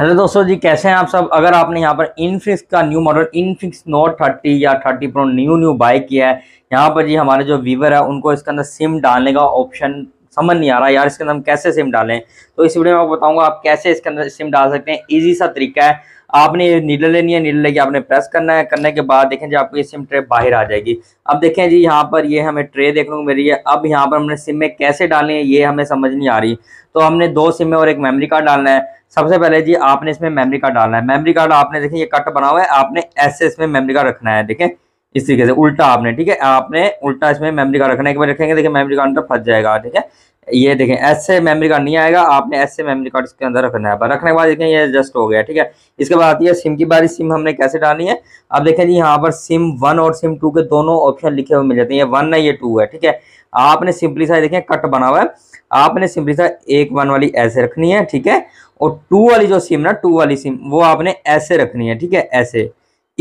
hello दोस्तों जी कैसे हैं आप सब अगर आपने यहाँ पर इनफिक्स का new model Infinix Note thirty या थर्टी प्रो न्यू न्यू बाइक किया है यहाँ पर जी हमारे जो वीवर है उनको इसके अंदर सिम डालने का ऑप्शन समझ नहीं आ रहा यार इसके अंदर हम कैसे सिम डालें तो इस वीडियो में आपको बताऊंगा आप कैसे इसके अंदर सिम डाल सकते हैं ईजी सा तरीका है आपने नीडल लेनी है नीडल लेके आपने प्रेस करना है करने के बाद देखें जी आपकी सिम ट्रे बाहर आ जाएगी अब देखें जी यहाँ पर ये हमें ट्रे देखने को मिल रही है अब यहाँ पर हमने सिम में कैसे डालनी है ये हमें समझ नहीं आ रही तो हमने दो सिम में और एक मेमोरी कार्ड डालना है सबसे पहले जी आपने इसमें मेमोरी कार्ड डालना है मेमोरी कार्ड आपने देखें ये कट बना हुआ है आपने ऐसे इसमें मेमोरी कार्ड रखना है देखें इस तरीके से उल्टा आपने ठीक है आपने उल्टा इसमें मेमोरी कार्ड रखना एक बार रखेंगे देखिए मेमोरी कार्ड अंदर फंस जाएगा ठीक है ये देखें ऐसे मेमोरी कार्ड नहीं आएगा आपने ऐसे मेमोरी कार्ड इसके अंदर रखना है रखने के बाद देखें ये एडजस्ट हो गया ठीक है इसके बाद आती है सिम की बारी सिम हमने कैसे डालनी है अब देखें जी यहाँ पर सिम वन और सिम टू के दोनों ऑप्शन लिखे हुए मिल जाते हैं ये वन है ये टू है ठीक है आपने सिंपली सा देखें कट बना हुआ है आपने सिंपली सा एक वन वाली ऐसे रखनी है ठीक है और टू वाली जो सिम ना टू वाली सिम वो आपने ऐसे रखनी है ठीक है ऐसे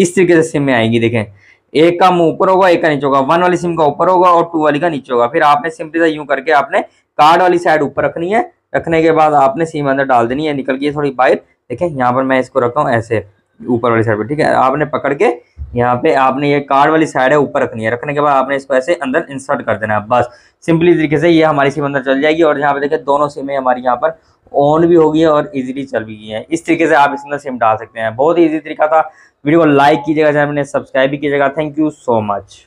इस तरीके से सिम में आएगी देखें एक का मुंह ऊपर होगा एक का नीचे होगा वन वाली सिम का ऊपर होगा और टू वाली का नीचे होगा फिर आपने सिंपली यूं करके आपने कार्ड वाली साइड ऊपर रखनी है रखने के बाद आपने सिम अंदर डाल देनी है निकल गई थोड़ी बाहर देखें यहाँ पर मैं इसको रखता हूँ ऐसे ऊपर वाली साइड पे ठीक है आपने पकड़ के यहाँ पे आपने ये कार्ड वाली साइड है ऊपर रखनी है रखने के बाद आपने इसको ऐसे अंदर इंसर्ट कर देना है बस सिंपली तरीके से ये हमारी सिम अंदर चल जाएगी और यहाँ पे देखिए दोनों सिमें हमारी यहाँ पर ऑन भी होगी और इजीली चल भी गई है इस तरीके से आप इस अंदर सिम डाल सकते हैं बहुत ही ईजी तरीका था वीडियो को लाइक कीजिएगा चाहे सब्सक्राइब भी कीजिएगा थैंक यू सो मच